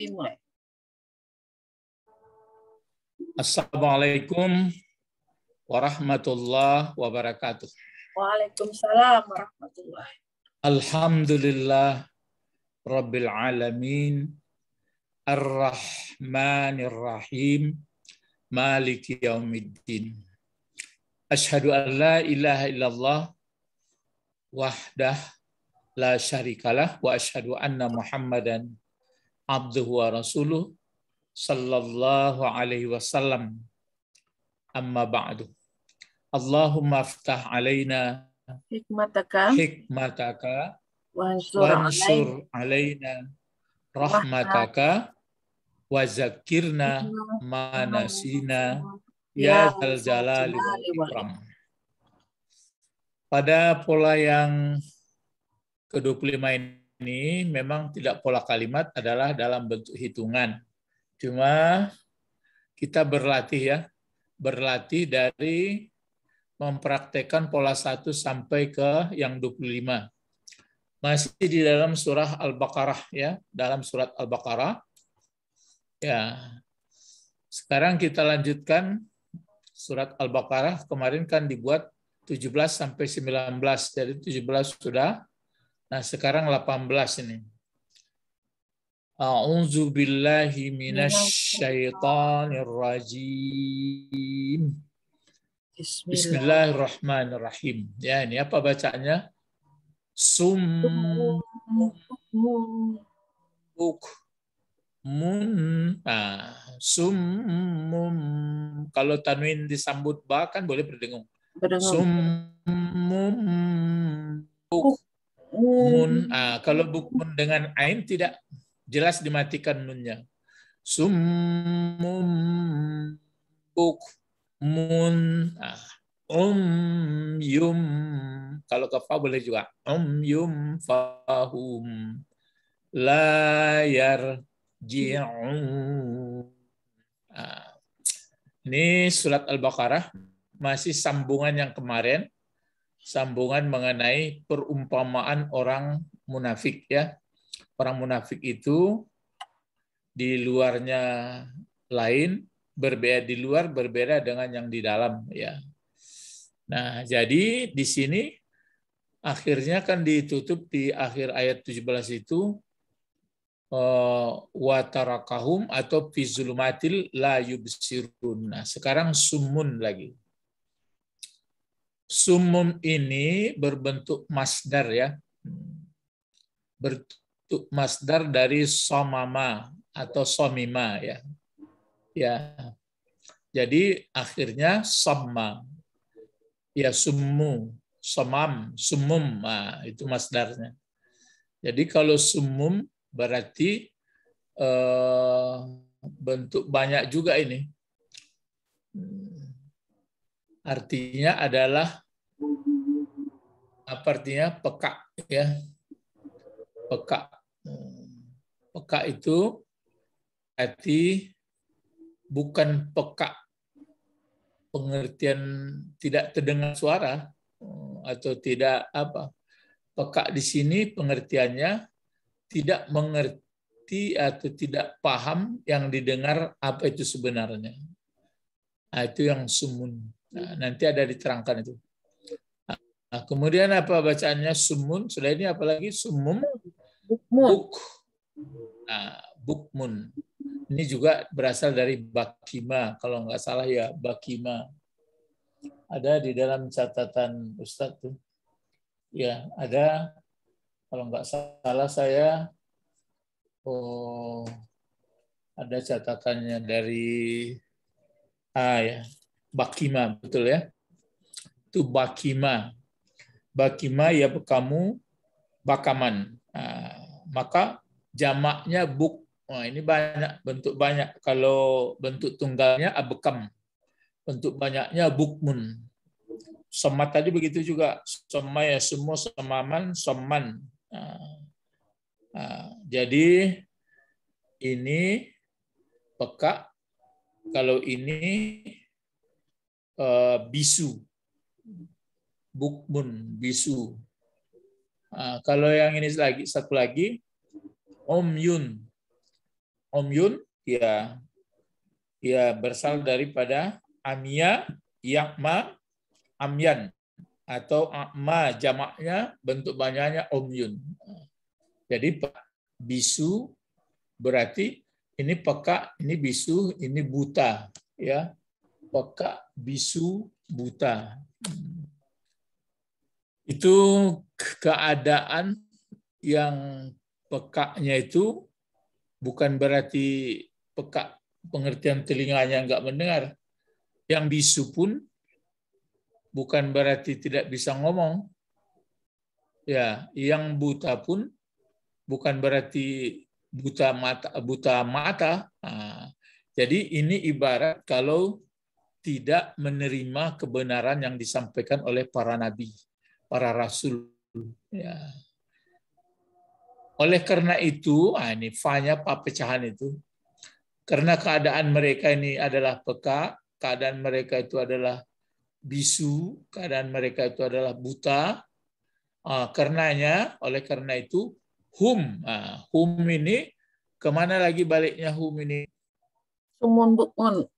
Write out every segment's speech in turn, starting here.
dimulai. Assalamualaikum warahmatullahi wabarakatuh. Waalaikumsalam warahmatullahi. Alhamdulillah Rabbil Alamin Ar-Rahmanir Rahim Malik Yaumiddin Ashadu an la ilaha illallah wahdah la syarikalah wa ashadu anna muhammadan abduhu wa rasuluh sallallahu alaihi wasallam amma ba'du Allahumma aftah alaina hikmataka hikmataka wansur alaina rahmataka wa zakirna manasina ya, ya zal jalali wal ikram pada pola yang ke-25 ini ini memang tidak pola kalimat adalah dalam bentuk hitungan. Cuma kita berlatih ya, berlatih dari mempraktekkan pola 1 sampai ke yang 25. Masih di dalam surah Al-Baqarah ya, dalam surat Al-Baqarah. Ya. Sekarang kita lanjutkan surat Al-Baqarah kemarin kan dibuat 17 sampai 19. Jadi 17 sudah Nah, sekarang 18 ini. A'udzu billahi minasyaitonirrajim. rajim. Bismillahirrahmanirrahim. Ya, ini apa bacanya Sum buk mun ah, summum kalau tanwin disambut ba kan boleh berdengung. Berdengung. Summum buk Mun, uh, kalau bukun dengan ain tidak jelas dimatikan nunnya. Summum buk mun ah, um yum. Kalau ke fa boleh juga um yum fahum layar ji'un. Ah. Ini surat Al-Baqarah masih sambungan yang kemarin sambungan mengenai perumpamaan orang munafik ya. Orang munafik itu di luarnya lain, berbeda di luar berbeda dengan yang di dalam ya. Nah, jadi di sini akhirnya kan ditutup di akhir ayat 17 itu eh, watarakahum atau fizulumatil la yubsirun. Nah, sekarang sumun lagi. Sumum ini berbentuk masdar ya. Berbentuk masdar dari somama atau somima ya. Ya. Jadi akhirnya somma. Ya sumu, somam, sumum. Nah, itu masdarnya. Jadi kalau sumum berarti eh, bentuk banyak juga ini artinya adalah apa artinya peka ya peka peka itu arti bukan peka pengertian tidak terdengar suara atau tidak apa peka di sini pengertiannya tidak mengerti atau tidak paham yang didengar apa itu sebenarnya nah, itu yang sumun Nah, hmm. nanti ada diterangkan itu. Nah, kemudian apa bacaannya sumun? Sudah ini apalagi sumum buk. Nah, bukmun. Ini juga berasal dari bakima, kalau nggak salah ya bakima. Ada di dalam catatan Ustadz tuh. Ya, ada kalau nggak salah saya oh ada catatannya dari ah ya Bakima, betul ya? Itu Bakima. Bakima ya kamu Bakaman. Nah, maka jamaknya buk. Nah, ini banyak bentuk banyak. Kalau bentuk tunggalnya abekam. Bentuk banyaknya bukmun. semat tadi begitu juga. sema ya semua semaman, seman Nah, nah, jadi ini peka. Kalau ini Eh, bisu, bukmun, bisu. Nah, kalau yang ini lagi satu lagi, omyun, omyun, ya, ya berasal daripada amia, yakma, amyan atau Ma jamaknya bentuk banyaknya omyun. Jadi Pak bisu berarti ini peka, ini bisu, ini buta, ya peka, bisu, buta. Itu keadaan yang pekaknya itu bukan berarti peka pengertian telinganya nggak mendengar. Yang bisu pun bukan berarti tidak bisa ngomong. Ya, yang buta pun bukan berarti buta mata buta mata. Nah, jadi ini ibarat kalau tidak menerima kebenaran yang disampaikan oleh para nabi, para rasul. Ya. Oleh karena itu, ah ini fanya pecahan itu, karena keadaan mereka ini adalah peka, keadaan mereka itu adalah bisu, keadaan mereka itu adalah buta. Ah, karenanya, oleh karena itu, hum, ah, hum ini kemana lagi baliknya hum ini? Sumun bukun,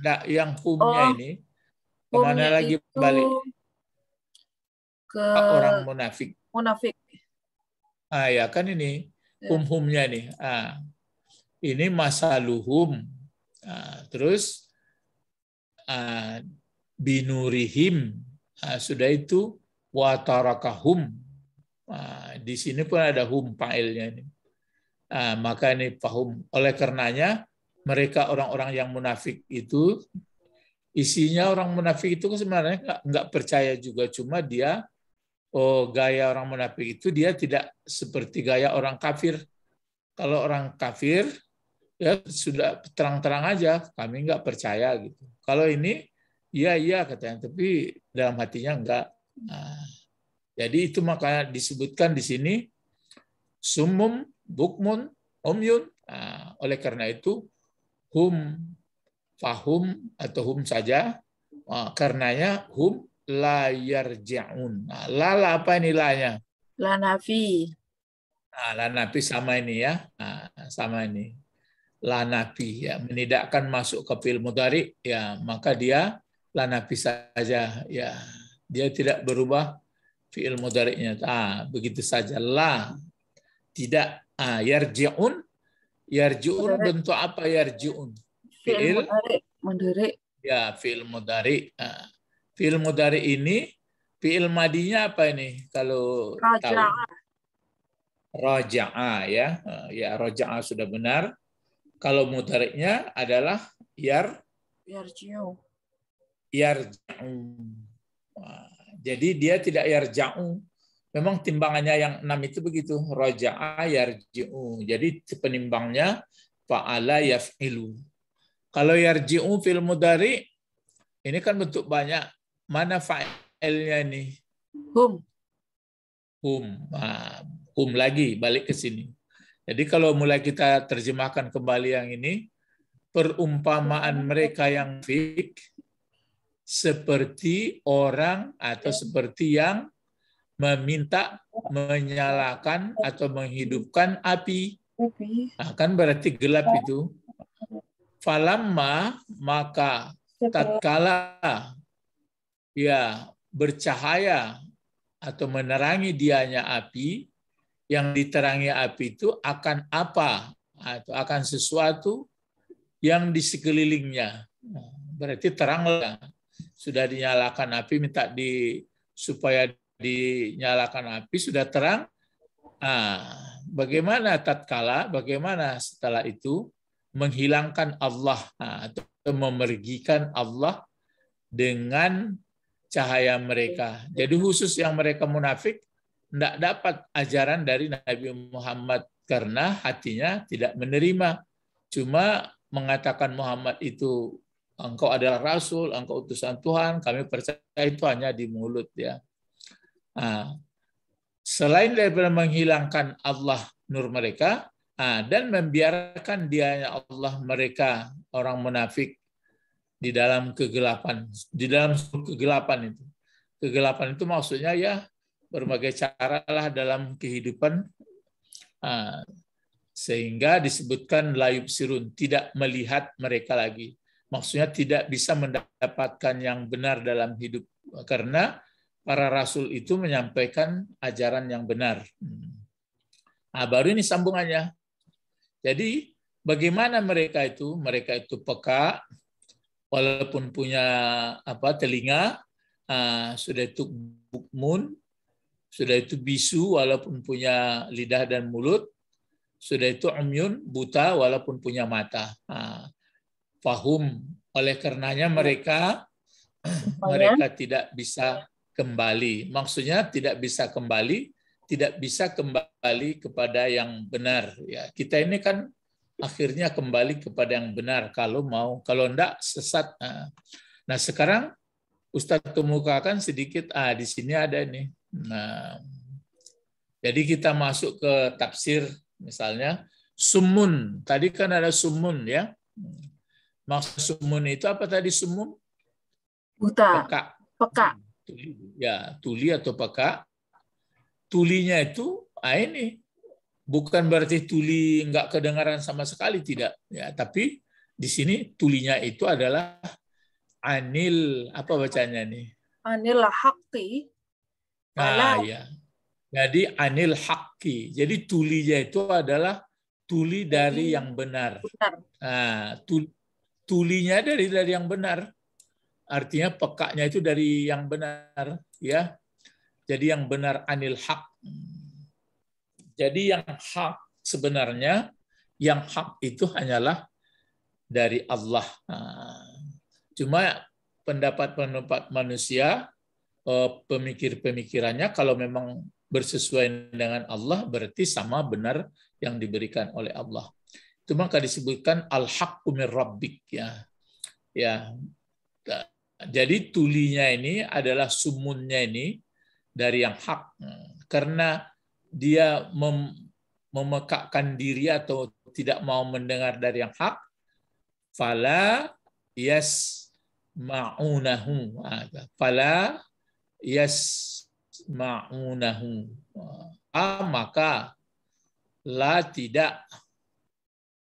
Nah, yang kumnya oh, ini kemana kumnya lagi balik? Ke orang munafik. Munafik. Ah ya kan ini hum-humnya ya. nih. Ah, ini masaluhum. Ah, terus ah, binurihim. Ah, sudah itu watarakahum. Ah, di sini pun ada hum pailnya ini. Ah, maka ini pahum. Oleh karenanya mereka orang-orang yang munafik itu isinya orang munafik itu kan sebenarnya nggak, nggak percaya juga cuma dia oh gaya orang munafik itu dia tidak seperti gaya orang kafir kalau orang kafir ya sudah terang-terang aja kami nggak percaya gitu kalau ini iya iya katanya tapi dalam hatinya enggak nah, jadi itu makanya disebutkan di sini sumum bukmun omyun nah, oleh karena itu hum fahum atau hum saja ah, karenanya hum la yarji'un. Nah, lala apa ini lanya? La nafi. Nah, la nafi sama ini ya. Nah, sama ini. La nafi ya menidakkan masuk ke fi'il mudhari ya maka dia la nafi saja ya. Dia tidak berubah fi'il mudhari'nya. Ah, begitu saja la tidak ah, yarji'un Yarju'un bentuk apa yarju'un? Fi'il mudari. Ya, fi'il mudari. Fi'il mudari ini fi'il madinya apa ini kalau tahu. Raja'a ya. Ya, raja'a sudah benar. Kalau mudariknya adalah yar yarji'u. Yarji'u. Jadi dia tidak yarja'u memang timbangannya yang enam itu begitu roja ayar yarji'u. Jadi penimbangnya fa'ala yaf'ilu. Kalau yarji'u fil mudari ini kan bentuk banyak. Mana fa'ilnya nih? Hum. Hum. Nah, hum lagi balik ke sini. Jadi kalau mulai kita terjemahkan kembali yang ini, perumpamaan mereka yang fik seperti orang atau seperti yang meminta menyalakan atau menghidupkan api. Akan nah, berarti gelap ya. itu. Falamma maka tatkala ya bercahaya atau menerangi dianya api, yang diterangi api itu akan apa atau akan sesuatu yang di sekelilingnya. Nah, berarti teranglah sudah dinyalakan api minta di supaya dinyalakan api sudah terang. Nah, bagaimana tatkala, bagaimana setelah itu menghilangkan Allah nah, atau memergikan Allah dengan cahaya mereka. Jadi khusus yang mereka munafik tidak dapat ajaran dari Nabi Muhammad karena hatinya tidak menerima. Cuma mengatakan Muhammad itu engkau adalah rasul, engkau utusan Tuhan, kami percaya itu hanya di mulut ya. Selain daripada menghilangkan Allah nur mereka dan membiarkan dianya Allah mereka orang munafik di dalam kegelapan, di dalam kegelapan itu. Kegelapan itu maksudnya ya berbagai cara lah dalam kehidupan sehingga disebutkan layub sirun tidak melihat mereka lagi maksudnya tidak bisa mendapatkan yang benar dalam hidup karena para rasul itu menyampaikan ajaran yang benar. Nah, baru ini sambungannya. Jadi bagaimana mereka itu? Mereka itu peka, walaupun punya apa telinga, ah, sudah itu bukmun, sudah itu bisu, walaupun punya lidah dan mulut, sudah itu amyun buta, walaupun punya mata. Ah, fahum. Oleh karenanya mereka mereka tidak bisa kembali. Maksudnya tidak bisa kembali, tidak bisa kembali kepada yang benar. Ya, kita ini kan akhirnya kembali kepada yang benar kalau mau, kalau enggak sesat. Nah, nah, sekarang Ustadz kemukakan sedikit, ah di sini ada nih. Nah, jadi kita masuk ke tafsir misalnya sumun. Tadi kan ada sumun ya. Maksud sumun itu apa tadi sumun? Buta. Peka. Peka tuli, ya tuli atau peka tulinya itu ah ini bukan berarti tuli nggak kedengaran sama sekali tidak ya tapi di sini tulinya itu adalah anil apa bacanya nih anil hakti. nah ya jadi anil hakki. jadi tulinya itu adalah tuli dari yang benar nah, tulinya dari dari yang benar Artinya pekaknya itu dari yang benar, ya. Jadi yang benar anil hak. Jadi yang hak sebenarnya yang hak itu hanyalah dari Allah. Nah, cuma pendapat-pendapat manusia, eh, pemikir-pemikirannya kalau memang bersesuaian dengan Allah berarti sama benar yang diberikan oleh Allah. cuma maka disebutkan al-haqqu min rabbik ya. Ya, jadi tulinya ini adalah sumunnya ini dari yang hak. Karena dia mem memekakkan diri atau tidak mau mendengar dari yang hak, fala yes ma'unahu. Fala yes ma'unahu. Ah, maka la tidak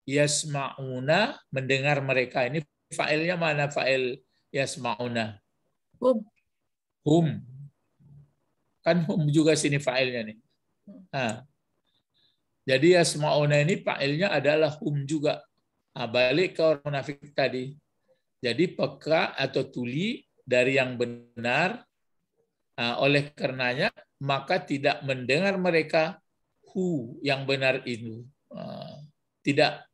yasma'una mendengar mereka ini failnya mana fail yasmauna. Hum. Hum. Kan hum juga sini fa'ilnya nih. Nah. Jadi yasmauna ini fa'ilnya adalah hum juga. Nah, balik ke orang munafik tadi. Jadi peka atau tuli dari yang benar nah, oleh karenanya maka tidak mendengar mereka hu yang benar itu. Nah, tidak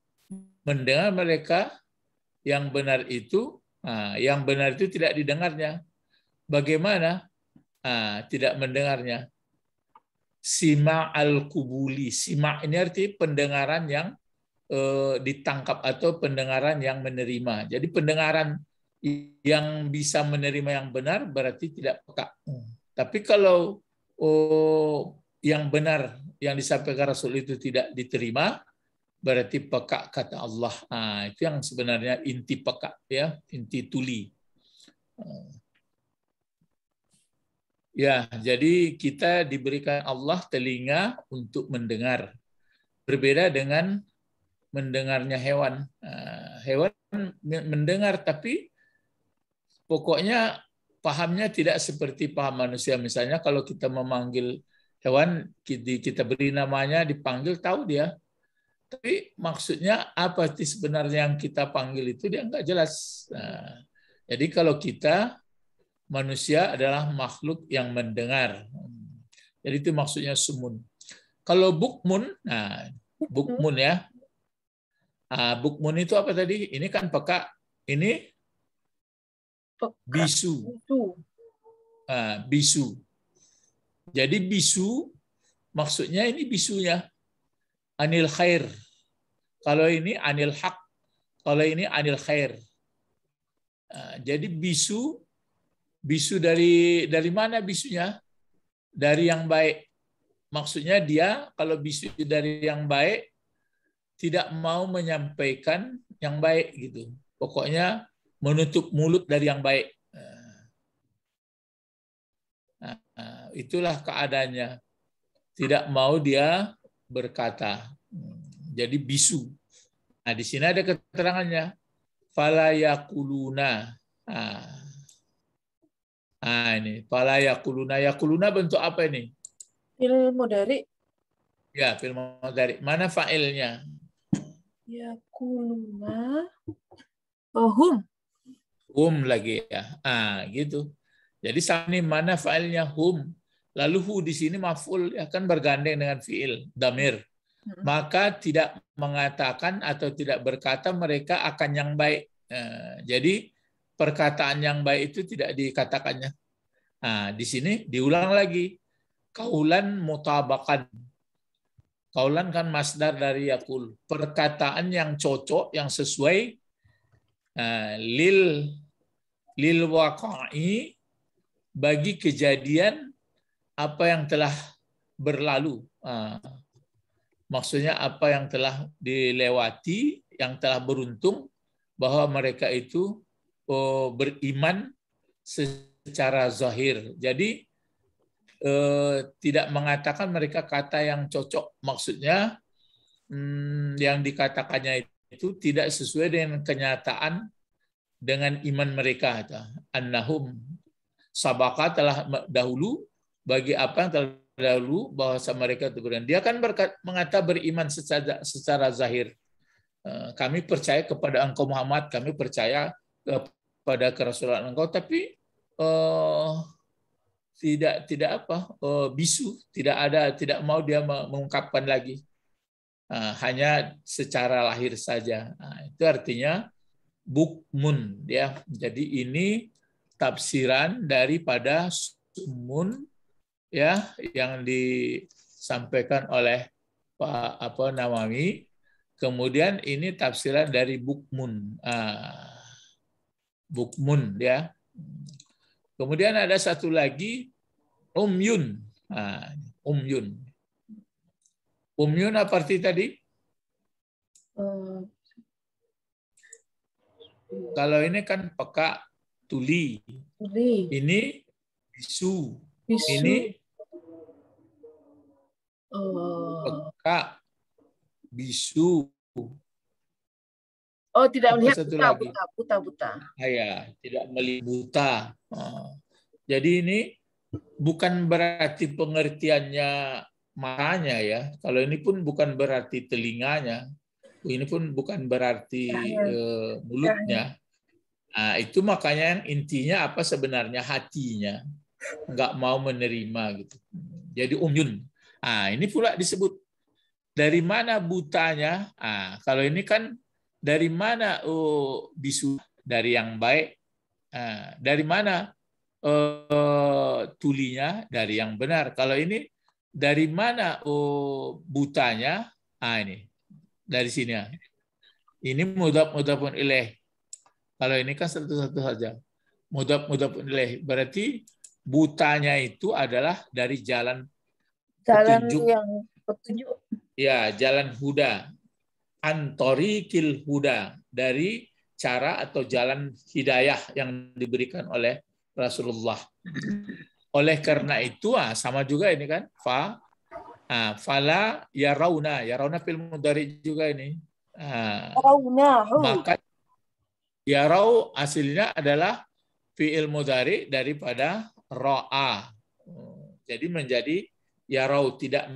mendengar mereka yang benar itu Nah, yang benar itu tidak didengarnya. Bagaimana nah, tidak mendengarnya? Sima al-kubuli. Sima ini arti pendengaran yang eh, ditangkap atau pendengaran yang menerima. Jadi pendengaran yang bisa menerima yang benar berarti tidak peka. Tapi kalau oh, yang benar yang disampaikan Rasul itu tidak diterima, berarti peka kata Allah. itu yang sebenarnya inti peka ya, inti tuli. Eh. Ya, jadi kita diberikan Allah telinga untuk mendengar. Berbeda dengan mendengarnya hewan. Hewan mendengar tapi pokoknya pahamnya tidak seperti paham manusia. Misalnya kalau kita memanggil hewan, kita beri namanya, dipanggil, tahu dia tapi maksudnya apa sih sebenarnya yang kita panggil itu dia nggak jelas. Nah, jadi kalau kita manusia adalah makhluk yang mendengar. Jadi itu maksudnya sumun. Kalau bukmun, nah bukmun ya. Ah, bukmun itu apa tadi? Ini kan peka. Ini bisu. Ah, bisu. Jadi bisu maksudnya ini bisunya anil khair. Kalau ini anil hak. Kalau ini anil khair. Eh, jadi bisu, bisu dari dari mana bisunya? Dari yang baik. Maksudnya dia kalau bisu dari yang baik tidak mau menyampaikan yang baik gitu. Pokoknya menutup mulut dari yang baik. Nah, itulah keadaannya. Tidak mau dia berkata. Jadi bisu. Nah, di sini ada keterangannya. Falayakuluna. Nah, nah ini. Falayakuluna. Yakuluna bentuk apa ini? Ilmu dari. Ya, ilmu dari. Mana failnya? Yakuluna. Oh, hum. Hum lagi ya. Ah, gitu. Jadi sani mana failnya hum. Lalu hu di sini maf'ul ya kan bergandeng dengan fi'il, damir. Hmm. Maka tidak mengatakan atau tidak berkata mereka akan yang baik. Eh, jadi perkataan yang baik itu tidak dikatakannya. Nah, di sini diulang lagi. Kaulan mutabakan. Kaulan kan masdar dari yakul. Perkataan yang cocok, yang sesuai eh, lil lil waqa'i bagi kejadian apa yang telah berlalu. Ah, maksudnya apa yang telah dilewati, yang telah beruntung, bahwa mereka itu oh, beriman secara zahir. Jadi eh, tidak mengatakan mereka kata yang cocok. Maksudnya hmm, yang dikatakannya itu tidak sesuai dengan kenyataan dengan iman mereka. Annahum sabaka telah dahulu bagi apa yang terdahulu bahasa mereka itu beriman. Dia kan mengata beriman secara, secara zahir. Eh, kami percaya kepada engkau Muhammad, kami percaya kepada kerasulan engkau, tapi uh, tidak tidak apa uh, bisu, tidak ada tidak mau dia mengungkapkan lagi. Uh, hanya secara lahir saja. Nah, itu artinya bukmun ya. Jadi ini tafsiran daripada sumun ya yang disampaikan oleh Pak apa Nawawi. Kemudian ini tafsiran dari Bukmun. Ah, Bukmun ya. Kemudian ada satu lagi Umyun. Ah, Umyun. Umyun apa arti tadi? Kalau ini kan peka tuli. tuli. Ini bisu. bisu. Ini Oh. Peka, bisu. Oh, tidak Apa melihat buta, buta, buta, buta. Ah, ya, tidak melihat buta. Oh. Jadi ini bukan berarti pengertiannya matanya ya. Kalau ini pun bukan berarti telinganya. Ini pun bukan berarti ya, Uh, mulutnya. Ya, ya. Nah, itu makanya yang intinya apa sebenarnya hatinya nggak mau menerima gitu. Jadi umyun Ah, ini pula disebut dari mana butanya? Ah, kalau ini kan dari mana oh bisu dari yang baik? Ah, dari mana oh, tulinya dari yang benar? Kalau ini dari mana oh butanya? Ah ini dari sini ya. Ini mudah pun ilaih. Kalau ini kan satu-satu saja. mudah pun ilaih berarti butanya itu adalah dari jalan Jalan petunjuk. yang petunjuk. Ya, jalan huda. antori kil huda dari cara atau jalan hidayah yang diberikan oleh Rasulullah. Oleh karena itu, ah, sama juga ini kan, fa ah, fala ya rauna film dari juga ini. Ah, maka yarau hasilnya adalah fi'il mudari daripada ra'a. Oh, jadi menjadi Ya raw tidak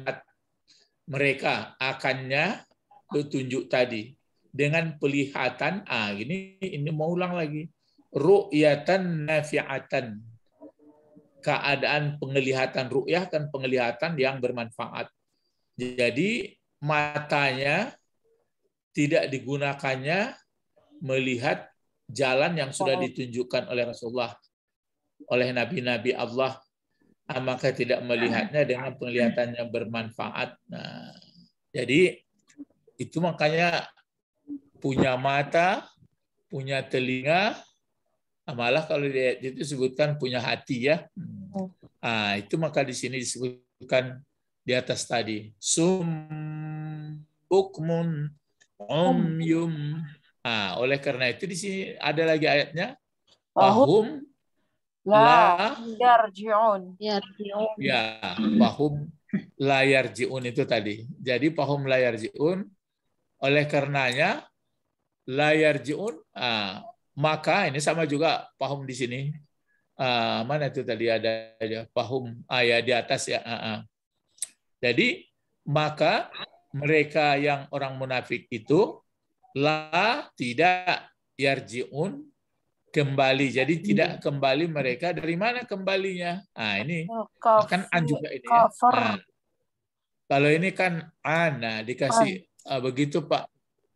mereka akannya petunjuk tadi dengan pelihatan ah ini ini mau ulang lagi ru'yatan nafi'atan keadaan penglihatan ru'yah kan penglihatan yang bermanfaat jadi matanya tidak digunakannya melihat jalan yang sudah ditunjukkan oleh Rasulullah oleh nabi-nabi Allah maka tidak melihatnya dengan penglihatan yang bermanfaat. Nah, jadi itu makanya punya mata, punya telinga, ah, malah kalau dia itu disebutkan punya hati ya. Nah, itu maka di sini disebutkan di atas tadi. Sum bukmun yum. Ah, oleh karena itu di sini ada lagi ayatnya. Ahum La, yarji'un. Yarji'un. Ya, pahum la yarji'un itu tadi. Jadi pahum la yarji'un oleh karenanya la yarji'un ah, maka ini sama juga pahum di sini. Ah, mana itu tadi ada ya, pahum ah, ya, di atas ya. Ah, ah. Jadi maka mereka yang orang munafik itu la tidak yarjiun kembali. Iya. Jadi tidak hmm. kembali mereka dari mana kembalinya? ah ini oh, kan an juga ini. Ya. Nah, kalau ini kan an, nah, dikasih Ah, begitu Pak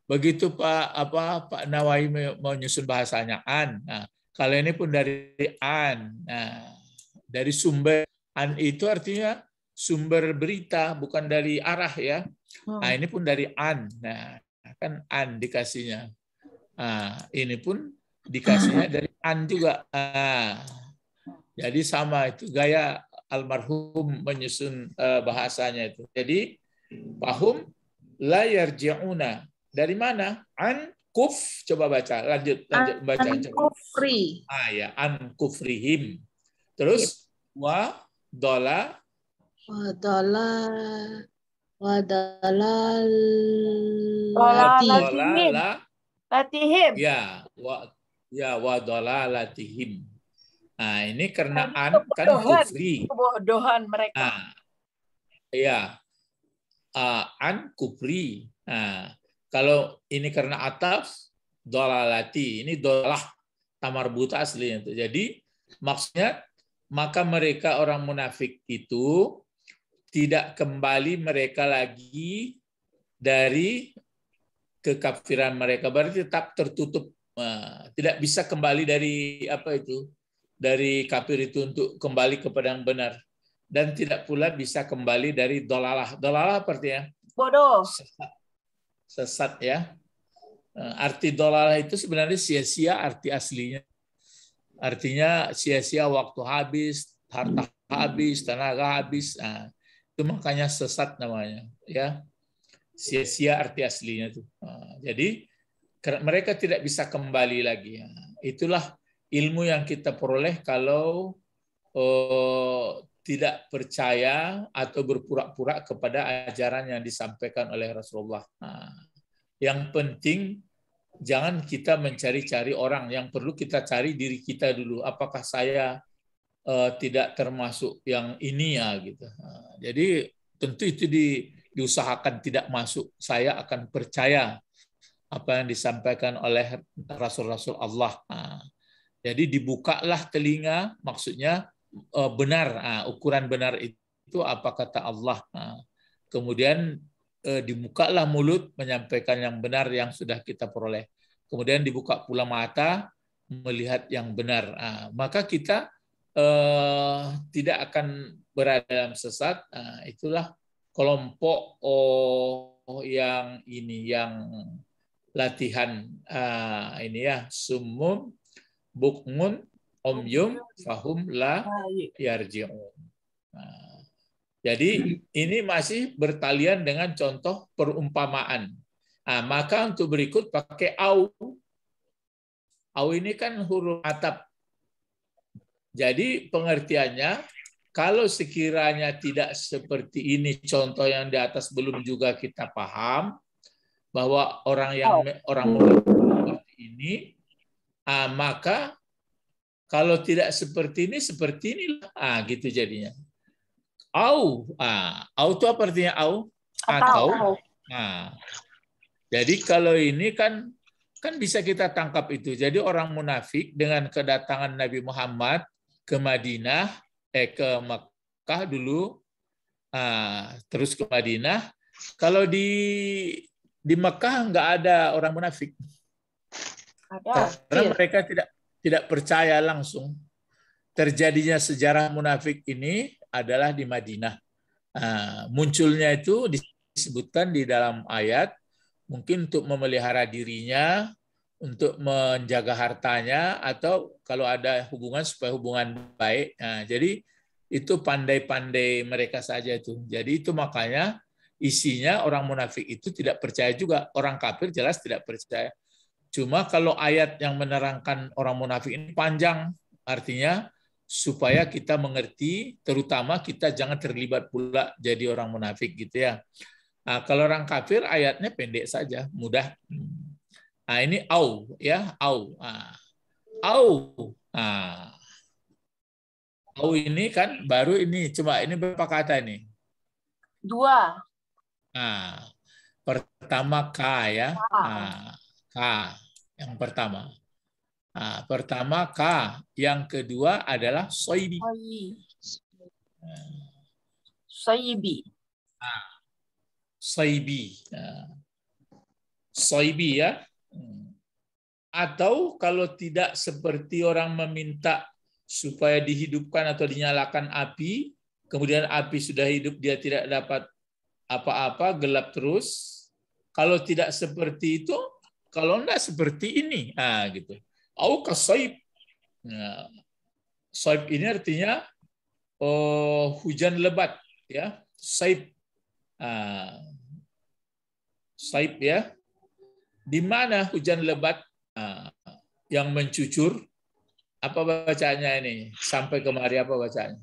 begitu Pak apa Pak Nawawi mau nyusun bahasanya an. Nah, kalau ini pun dari an. Nah, dari sumber an itu artinya sumber berita bukan dari arah ya. Hmm. Nah, ini pun dari an. Nah, kan an dikasihnya. Nah, ini pun dikasihnya dari an juga. Ah. Jadi sama itu gaya almarhum menyusun uh, bahasanya itu. Jadi pahum layar jauna dari mana? An kuf coba baca lanjut lanjut an, baca an kufri. Ah ya an kufrihim. Terus yep. wa dola wa dola wa dola dalal latihim. Ya, wa Ya wa dalalatihim. Nah, ini karena an kan kufri. Kebodohan mereka. Nah, ya. Uh, an kufri. Nah, kalau ini karena ataf dalalati Ini dolah tamar buta aslinya. Jadi maksudnya maka mereka orang munafik itu tidak kembali mereka lagi dari kekafiran mereka. Berarti tetap tertutup tidak bisa kembali dari apa itu dari kafir itu untuk kembali kepada yang benar dan tidak pula bisa kembali dari dolalah. Dolalah ya bodoh. Sesat, sesat ya. Eh, arti dolalah itu sebenarnya sia-sia arti aslinya. Artinya sia-sia waktu habis, harta habis, tenaga habis. Nah, itu makanya sesat namanya ya. Sia-sia arti aslinya itu. Nah, jadi karena mereka tidak bisa kembali lagi. Ya. Itulah ilmu yang kita peroleh kalau eh, tidak percaya atau berpura-pura kepada ajaran yang disampaikan oleh Rasulullah. Nah, yang penting jangan kita mencari-cari orang. Yang perlu kita cari diri kita dulu. Apakah saya eh, tidak termasuk yang ini ya gitu. Nah, jadi tentu itu di, diusahakan tidak masuk. Saya akan percaya apa yang disampaikan oleh rasul-rasul Allah. Nah, jadi dibukalah telinga, maksudnya eh, benar ah, ukuran benar itu apa kata Allah. Nah, kemudian eh, dibukalah mulut menyampaikan yang benar yang sudah kita peroleh. Kemudian dibuka pula mata melihat yang benar. Ah. maka kita eh, tidak akan berada dalam sesat. Ah, itulah kelompok oh, yang ini yang latihan uh, ini ya sumum bukmun omyum fahum la yarjiun. Nah, jadi ini masih bertalian dengan contoh perumpamaan. Nah, maka untuk berikut pakai au. Au ini kan huruf atap. Jadi pengertiannya kalau sekiranya tidak seperti ini contoh yang di atas belum juga kita paham, bahwa orang yang oh. orang ini ah, maka kalau tidak seperti ini seperti inilah ah gitu jadinya au ah au itu apa artinya au ah, atau, atau. Ah. jadi kalau ini kan kan bisa kita tangkap itu jadi orang munafik dengan kedatangan Nabi Muhammad ke Madinah eh ke Mekah dulu ah, terus ke Madinah kalau di di Mekah nggak ada orang munafik. Karena mereka tidak tidak percaya langsung. Terjadinya sejarah munafik ini adalah di Madinah. Ah, munculnya itu disebutkan di dalam ayat mungkin untuk memelihara dirinya, untuk menjaga hartanya, atau kalau ada hubungan supaya hubungan baik. Nah, jadi itu pandai-pandai mereka saja itu. Jadi itu makanya isinya orang munafik itu tidak percaya juga, orang kafir jelas tidak percaya. Cuma kalau ayat yang menerangkan orang munafik ini panjang, artinya supaya kita mengerti, terutama kita jangan terlibat pula jadi orang munafik gitu ya. Nah, kalau orang kafir ayatnya pendek saja, mudah. Nah, ini au ya, au. Nah, au. Nah, au ini kan baru ini, cuma ini berapa kata ini? Dua. Ah, pertama K ya. Ah, K yang pertama. Ah, pertama K, yang kedua adalah soibi. Soibi. Nah. soibi. Nah, nah. soibi ya. Hmm. Atau kalau tidak seperti orang meminta supaya dihidupkan atau dinyalakan api, kemudian api sudah hidup dia tidak dapat apa-apa gelap terus. Kalau tidak seperti itu, kalau enggak seperti ini, ah gitu. Au kasoib. Nah, soib ini artinya oh, hujan lebat, ya. Saib. Ah, saib ya. Di mana hujan lebat ah, yang mencucur? Apa bacanya ini? Sampai kemari apa bacanya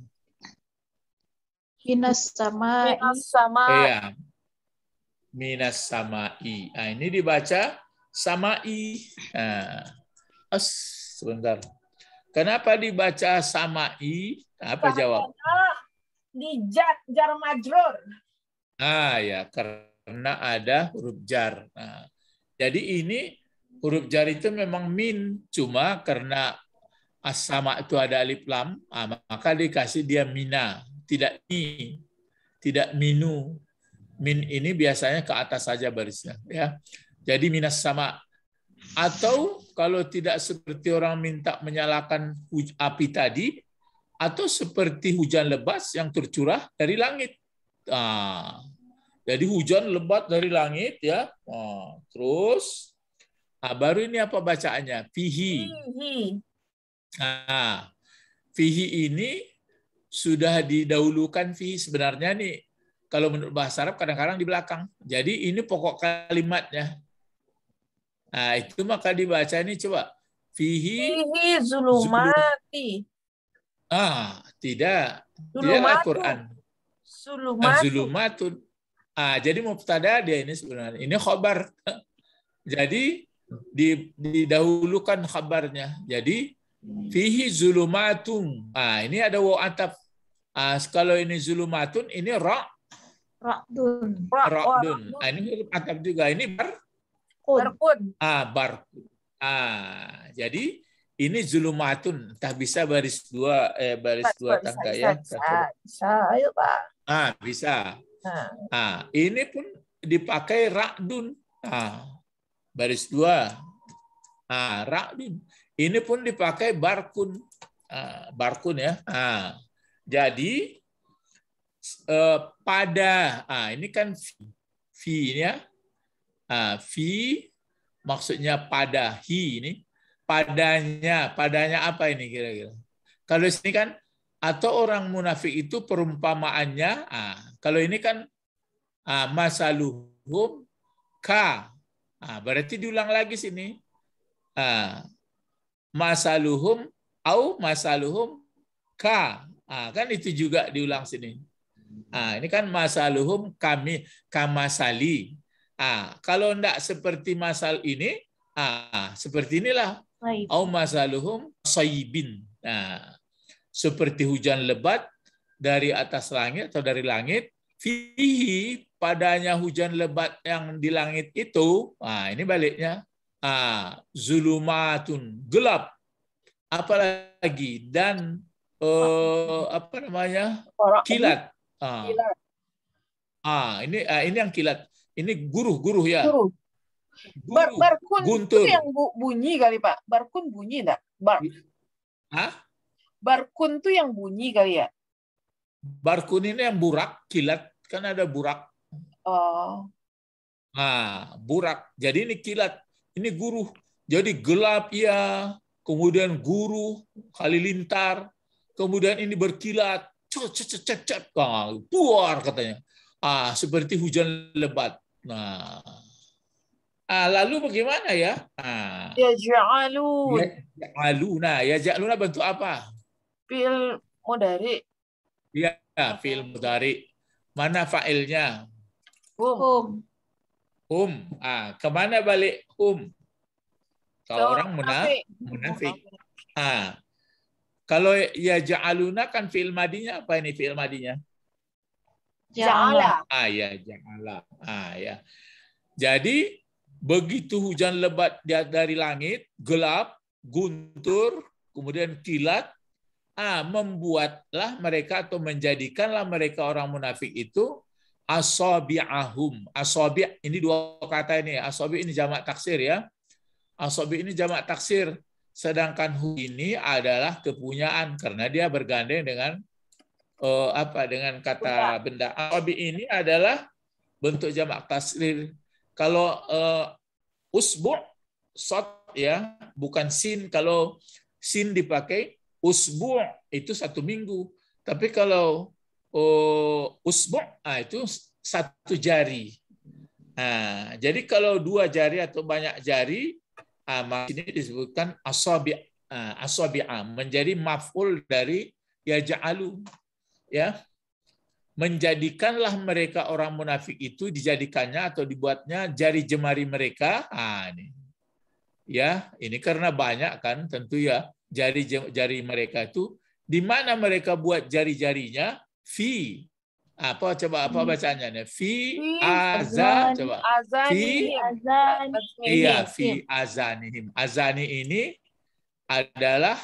Minas sama. Minas sama. Iya. Minas sama i. Nah, ini dibaca sama i. Nah, as, sebentar. Kenapa dibaca sama i? Nah, apa Karena jawab? Di jar, jar majrur. Ah ya, karena ada huruf jar. Nah, jadi ini huruf jar itu memang min, cuma karena asama sama itu ada alif lam, ah, maka dikasih dia mina tidak ni, tidak minu. Min ini biasanya ke atas saja barisnya. Ya. Jadi minas sama. Atau kalau tidak seperti orang minta menyalakan api tadi, atau seperti hujan lebat yang tercurah dari langit. Nah, jadi hujan lebat dari langit ya. Nah, terus nah, baru ini apa bacaannya? Fihi. Nah, fihi ini sudah didahulukan fi sebenarnya nih kalau menurut bahasa Arab kadang-kadang di belakang. Jadi ini pokok kalimatnya. Nah, itu maka dibaca ini coba fihi, fihi zulumati. Ah, tidak. dia Al-Qur'an. Zulumatun. Ah, zulumatun. Ah, jadi mubtada dia ini sebenarnya. Ini khabar. Jadi didahulukan khabarnya. Jadi fihi zulumatun Ah, ini ada wa'atab Uh, kalau ini zulumatun, ini rok. Rokdun. Ra'dun. Nah, ini huruf atap juga. Ini bar? Barkun. Ah, barkun. Ah, jadi ini zulumatun. Entah bisa baris dua, eh, baris Pak, dua tangga bisa, ya. Bisa, bisa, ayo Pak. Ah, bisa. Nah. ah, ini pun dipakai rakdun. Ah, baris dua. Ah, rakdun. Ini pun dipakai barkun. Ah, barkun ya. Ah, jadi eh, pada ah ini kan v, v ya. Ah, v maksudnya pada hi ini padanya padanya apa ini kira-kira? Kalau di sini kan atau orang munafik itu perumpamaannya ah, kalau ini kan ah, masaluhum ka ah, berarti diulang lagi sini ah, masaluhum au masaluhum ka Ah, kan itu juga diulang sini. Ah, ini kan masaluhum kami kamasali. Ah, kalau tidak seperti masal ini, ah, seperti inilah. Au masaluhum saibin. Nah, seperti hujan lebat dari atas langit atau dari langit, fihi padanya hujan lebat yang di langit itu, ah ini baliknya, ah, zulumatun gelap, apalagi dan uh, apa namanya kilat. Ah. Ah, ini ah, ini yang kilat. Ini guruh-guruh ya. Guruh. Bar barkun Guntur. itu yang bu bunyi kali pak. Barkun bunyi enggak? Bar. Hah? Barkun tuh yang bunyi kali ya. Barkun ini yang burak, kilat kan ada burak. Oh. ah burak. Jadi ini kilat, ini guruh Jadi gelap ya, kemudian guru, lintar kemudian ini berkilat, cet ah, buar katanya. Ah, seperti hujan lebat. Nah, ah, lalu bagaimana ya? Ah. Ya ja'alun. Ya Nah, Ya ja'aluna bentuk apa? Fil mudari. Ya, fil mudari. Mana fa'ilnya? Um. um. Um. Ah, kemana balik um? Kalau so, orang munafik. Munafik. Ah, kalau ya ja'aluna kan fi'il madinya apa ini fi'il madinya? Ja'ala. Ah ya, ja'ala. Ah ya. Jadi begitu hujan lebat dari langit, gelap, guntur, kemudian kilat, ah membuatlah mereka atau menjadikanlah mereka orang munafik itu asabi'ahum. Asabi' ini dua kata ini, asabi' ini jamak taksir ya. Asabi' ini jamak taksir sedangkan hu ini adalah kepunyaan karena dia bergandeng dengan uh, apa dengan kata benda. Abi ini adalah bentuk jamak tasrir. Kalau uh, usbu sot ya, bukan sin. Kalau sin dipakai usbu itu satu minggu. Tapi kalau uh, usbu nah, itu satu jari. Nah, jadi kalau dua jari atau banyak jari amal ini disebutkan asabi eh, asabi'a menjadi maf'ul dari yaj'alu ya menjadikanlah mereka orang munafik itu dijadikannya atau dibuatnya jari jemari mereka ah ini ya ini karena banyak kan tentu ya jari jari mereka itu di mana mereka buat jari-jarinya fi apa coba apa hmm. bacanya nih fi azan coba fi iya fi azanihim azani ini adalah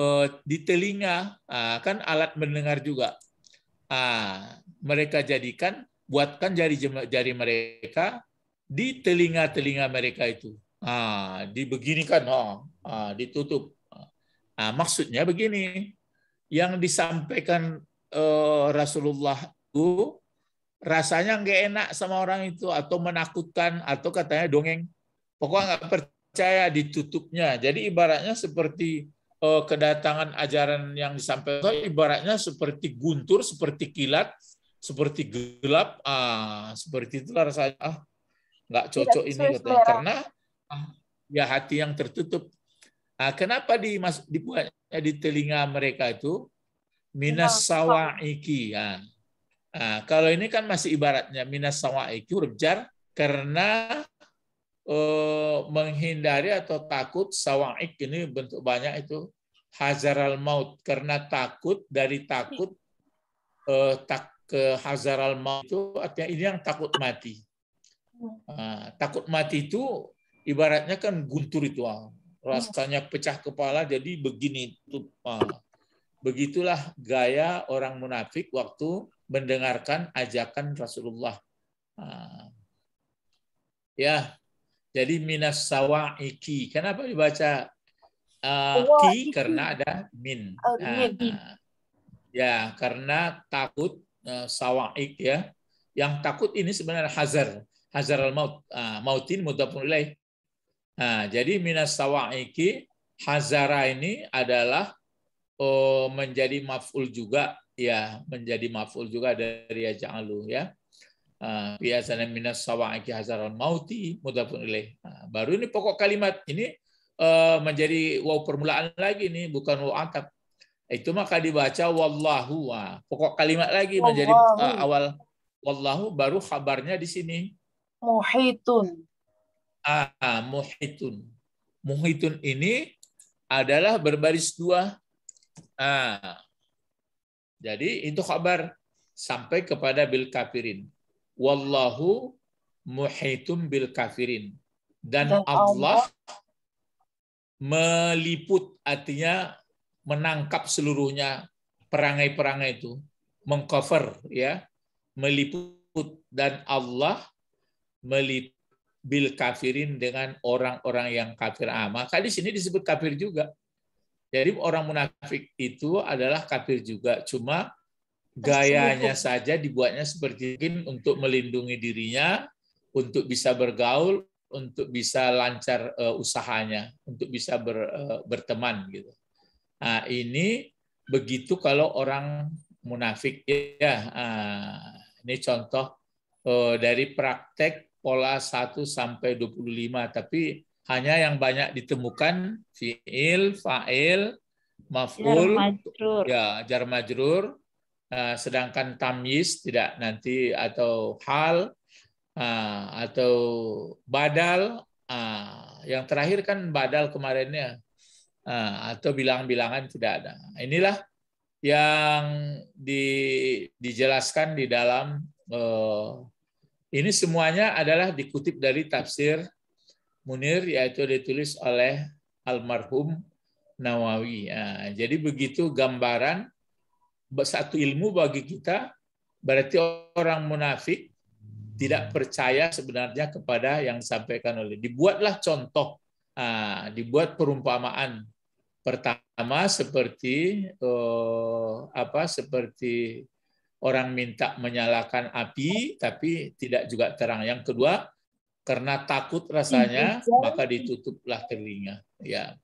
uh, di telinga uh, kan alat mendengar juga uh, mereka jadikan buatkan jari jari mereka di telinga telinga mereka itu uh, dibeginikan oh uh, ditutup uh, maksudnya begini yang disampaikan Eh, Rasulullah itu rasanya nggak enak sama orang itu atau menakutkan atau katanya dongeng. Pokoknya nggak percaya ditutupnya. Jadi ibaratnya seperti uh, kedatangan ajaran yang disampaikan ibaratnya seperti guntur, seperti kilat, seperti gelap, ah seperti itulah rasanya. Ah, nggak iya, cocok ini katanya. karena ah, ya hati yang tertutup. Nah, kenapa di dibuatnya di telinga mereka itu? minas sawaiki. Ya. Nah, ah, kalau ini kan masih ibaratnya minas sawaiki rubjar karena uh, menghindari atau takut sawaik ini bentuk banyak itu hazar al maut karena takut dari takut uh, tak ke hazar al maut itu artinya ini yang takut mati. Nah, takut mati itu ibaratnya kan guntur itu ah. rasanya pecah kepala jadi begini tuh ah. Begitulah gaya orang munafik waktu mendengarkan ajakan Rasulullah. Ah. Ya, jadi minas sawaiki. Kenapa dibaca uh, ki? Karena ada min. Uh, ya, karena takut uh, sawaik ya. Yang takut ini sebenarnya hazar. Hazar al-maut. Uh, mautin mudafun ilaih. Nah, jadi minas sawaiki hazara ini adalah oh, menjadi maf'ul juga ya menjadi maf'ul juga dari yaj'alu ya. Ah, biasanya minas aki hazaral mauti mudapun ilaih. Ah, baru ini pokok kalimat ini eh, menjadi wow permulaan lagi nih bukan wow atap. Itu maka dibaca wallahu. Ah, pokok kalimat lagi menjadi awal wallahu baru kabarnya di sini muhitun. Ah, muhitun. Muhitun ini adalah berbaris dua Nah, jadi itu kabar sampai kepada bil kafirin. Wallahu muhitum bil kafirin. Dan, Allah, meliput artinya menangkap seluruhnya perangai-perangai itu, mengcover ya, meliput dan Allah meliput bil kafirin dengan orang-orang yang kafir. Ah, maka di sini disebut kafir juga. Jadi orang munafik itu adalah kafir juga, cuma gayanya saja dibuatnya seperti ini untuk melindungi dirinya, untuk bisa bergaul, untuk bisa lancar eh, usahanya, untuk bisa ber, eh, berteman gitu. Nah, ini begitu kalau orang munafik ya. Uh, ini contoh eh, dari praktek pola 1 sampai 25 tapi hanya yang banyak ditemukan fiil, fa'il, maf'ul, ya jar majrur. Nah, sedangkan tamyiz tidak nanti atau hal ah, atau badal ah, yang terakhir kan badal kemarinnya ah, atau bilang bilangan tidak ada. Inilah yang di, dijelaskan di dalam eh, ini semuanya adalah dikutip dari tafsir Munir yaitu ditulis oleh almarhum Nawawi. Nah, jadi begitu gambaran satu ilmu bagi kita berarti orang munafik tidak percaya sebenarnya kepada yang disampaikan oleh dibuatlah contoh dibuat perumpamaan pertama seperti eh, apa seperti orang minta menyalakan api tapi tidak juga terang yang kedua karena takut rasanya maka ditutuplah telinga ya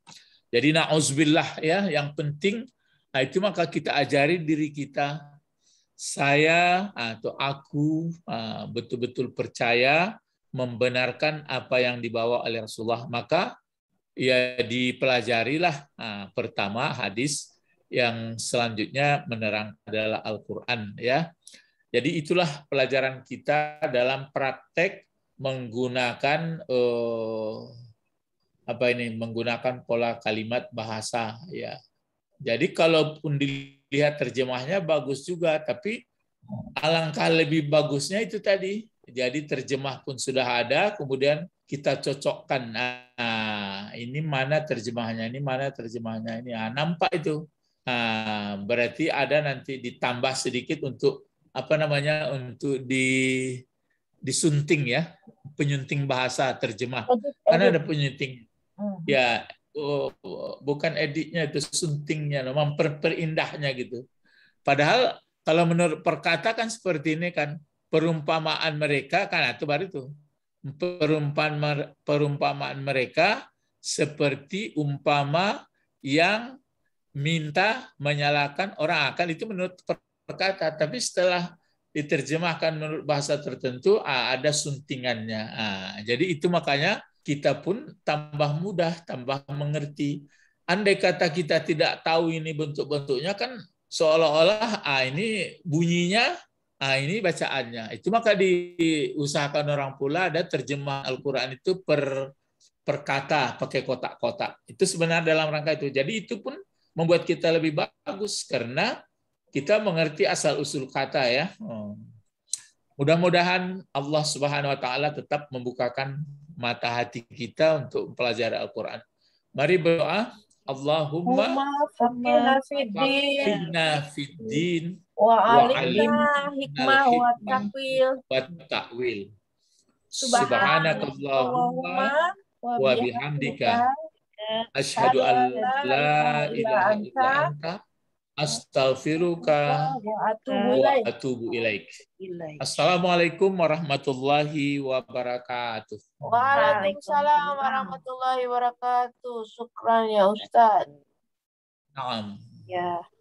jadi nauzubillah ya yang penting nah itu maka kita ajari diri kita saya ah, atau aku ah, betul-betul percaya membenarkan apa yang dibawa oleh Rasulullah maka ya dipelajarilah nah, pertama hadis yang selanjutnya menerang adalah Al-Qur'an ya jadi itulah pelajaran kita dalam praktek menggunakan eh, apa ini menggunakan pola kalimat bahasa ya. Jadi kalaupun dilihat terjemahnya bagus juga, tapi alangkah lebih bagusnya itu tadi. Jadi terjemah pun sudah ada, kemudian kita cocokkan. Nah, ini mana terjemahnya, ini mana terjemahnya, ini. Nah, nampak itu. Nah, berarti ada nanti ditambah sedikit untuk apa namanya untuk di disunting ya, penyunting bahasa terjemah. Karena ada penyunting. Hmm. Ya, oh, bukan editnya itu suntingnya, memperindahnya gitu. Padahal kalau menurut perkata kan seperti ini kan perumpamaan mereka kan itu baru itu perumpamaan perumpamaan mereka seperti umpama yang minta menyalahkan orang akan itu menurut perkata tapi setelah diterjemahkan menurut bahasa tertentu ada suntingannya. jadi itu makanya kita pun tambah mudah, tambah mengerti. Andai kata kita tidak tahu ini bentuk-bentuknya kan seolah-olah ah ini bunyinya, ah ini bacaannya. Itu maka diusahakan orang pula ada terjemah Al-Qur'an itu per per kata pakai kotak-kotak. Itu sebenarnya dalam rangka itu. Jadi itu pun membuat kita lebih bagus karena kita mengerti asal usul kata ya. Hmm. Mudah-mudahan Allah Subhanahu wa taala tetap membukakan mata hati kita untuk mempelajari Al-Qur'an. Mari berdoa, Allahumma faqihna fid-din wa alimna hikmah wa ta'wil. wa ta'wil. Subhanakallahumma wa bihamdika asyhadu an la ilaha illa anta Astaghfiruka wa atubu ilaik. Assalamualaikum warahmatullahi wabarakatuh. Waalaikumsalam warahmatullahi wabarakatuh. Syukran ya Ustaz. Naam. Ya.